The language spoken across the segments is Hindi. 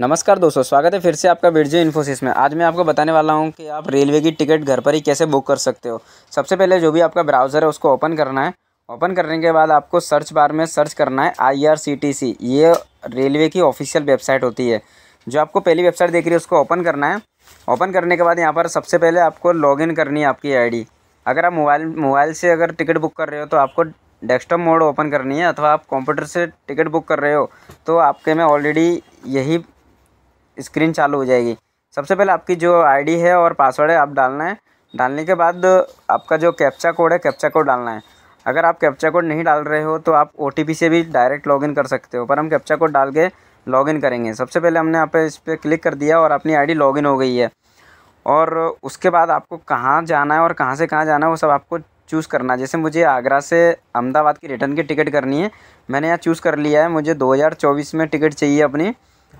नमस्कार दोस्तों स्वागत है फिर से आपका वीडियो इन्फोसिस में आज मैं आपको बताने वाला हूं कि आप रेलवे की टिकट घर पर ही कैसे बुक कर सकते हो सबसे पहले जो भी आपका ब्राउज़र है उसको ओपन करना है ओपन करने के बाद आपको सर्च बार में सर्च करना है आई ये रेलवे की ऑफिशियल वेबसाइट होती है जो आपको पहली वेबसाइट देख रही है उसको ओपन करना है ओपन करने के बाद यहाँ पर सबसे पहले आपको इन करनी है आपकी आई अगर आप मोबाइल मोबाइल से अगर टिकट बुक कर रहे हो तो आपको डेस्कटॉप मोड ओपन करनी है अथवा आप कंप्यूटर से टिकट बुक कर रहे हो तो आपके में ऑलरेडी यही स्क्रीन चालू हो जाएगी सबसे पहले आपकी जो आईडी है और पासवर्ड है आप डालना है डालने के बाद आपका जो कैप्चा कोड है कैप्चा कोड डालना है अगर आप कैप्चा कोड नहीं डाल रहे हो तो आप ओ से भी डायरेक्ट लॉगिन कर सकते हो पर हम कैप्चा कोड डाल के लॉगिन करेंगे सबसे पहले हमने आप इस पर क्लिक कर दिया और अपनी आई लॉगिन हो गई है और उसके बाद आपको कहाँ जाना है और कहाँ से कहाँ जाना है वो सब आपको चूज़ करना है जैसे मुझे आगरा से अहमदाबाद की रिटर्न की टिकट करनी है मैंने यहाँ चूज़ कर लिया है मुझे 2024 में टिकट चाहिए अपनी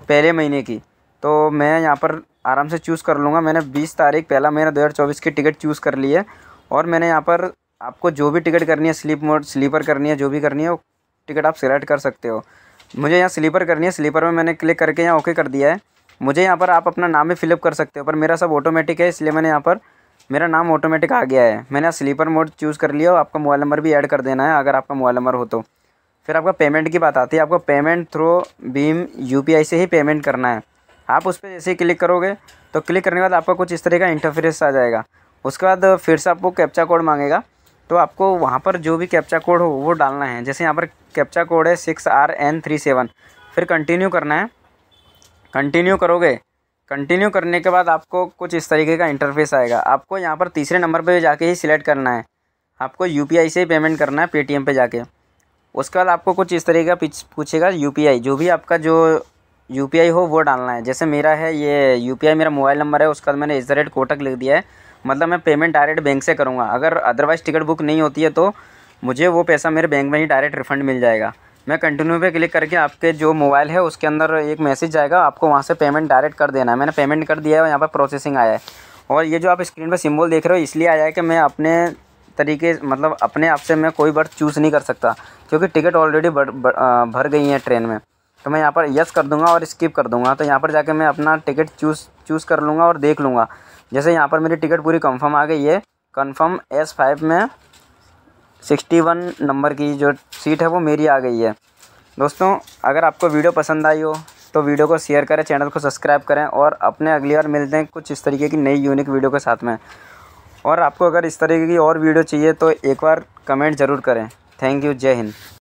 पहले महीने की तो मैं यहाँ पर आराम से चूज़ कर लूँगा मैंने बीस तारीख पहला महीना दो हज़ार चौबीस की टिकट चूज़ कर ली है और मैंने यहाँ पर आपको जो भी टिकट करनी है स्लीप मोड स्लीपर करनी है जो भी करनी है वो टिकट आप सिलेक्ट कर सकते हो मुझे यहाँ स्लीपर करनी है स्लीपर में मैंने क्लिक करके यहाँ ओके कर दिया है मुझे यहाँ पर आप अपना नाम भी फिलअप कर सकते हो पर मेरा सब ऑटोमेटिक है इसलिए मैंने यहाँ पर मेरा नाम ऑटोमेटिक आ गया है मैंने यहाँ स्लीपर मोड चूज़ कर लिया और आपका मोबाइल नंबर भी ऐड कर देना है अगर आपका मोबाइल नंबर हो तो फिर आपका पेमेंट की बात आती है आपको पेमेंट थ्रू भीम यूपीआई से ही पेमेंट करना है आप उस पर जैसे ही क्लिक करोगे तो क्लिक करने के बाद आपका कुछ इस तरह का इंटरफेरेंस आ जाएगा उसके बाद फिर से आपको कैप्चा कोड मांगेगा तो आपको वहाँ पर जो भी कैप्चा कोड हो वो डालना है जैसे यहाँ पर कैप्चा कोड है six R N three seven फिर कंटिन्यू करना है कंटिन्यू करोगे कंटिन्यू करने के बाद आपको कुछ इस तरीके का इंटरफेस आएगा आपको यहाँ पर तीसरे नंबर पर जाके ही सिलेक्ट करना है आपको यू से ही पेमेंट करना है एम पे जाके उसके बाद आपको कुछ इस तरीके का पूछेगा यू जो भी आपका जो यू पी आई हो वो डालना है जैसे मेरा है ये यू पी आई मेरा मोबाइल नंबर है उसका मैंने इस रेट कोटक लिख दिया है मतलब मैं पेमेंट डायरेक्ट बैंक से करूँगा अगर अदरवाइज़ टिकट बुक नहीं होती है तो मुझे वो पैसा मेरे बैंक में ही डायरेक्ट रिफ़ंड मिल जाएगा मैं कंटिन्यू पे क्लिक करके आपके जो मोबाइल है उसके अंदर एक मैसेज जाएगा आपको वहाँ से पेमेंट डायरेक्ट कर देना है मैंने पेमेंट कर दिया है और यहाँ पर प्रोसेसिंग आया है और ये जो आप स्क्रीन पर सिंबल देख रहे हो इसलिए आया है कि मैं अपने तरीके मतलब अपने आप से मैं कोई बर्थ चूज़ नहीं कर सकता क्योंकि टिकट ऑलरेडी भर गई है ट्रेन में तो मैं यहाँ पर यस कर दूँगा और स्किप कर दूँगा तो यहाँ पर जाके मैं अपना टिकट चूज़ चूज़ कर लूँगा और देख लूँगा जैसे यहाँ पर मेरी टिकट पूरी कंफर्म आ गई है कंफर्म एस फाइव में सिक्सटी वन नंबर की जो सीट है वो मेरी आ गई है दोस्तों अगर आपको वीडियो पसंद आई हो तो वीडियो को शेयर करें चैनल को सब्सक्राइब करें और अपने अगली बार मिलते हैं कुछ इस तरीके की नई यूनिक वीडियो के साथ में और आपको अगर इस तरीके की और वीडियो चाहिए तो एक बार कमेंट ज़रूर करें थैंक यू जय हिंद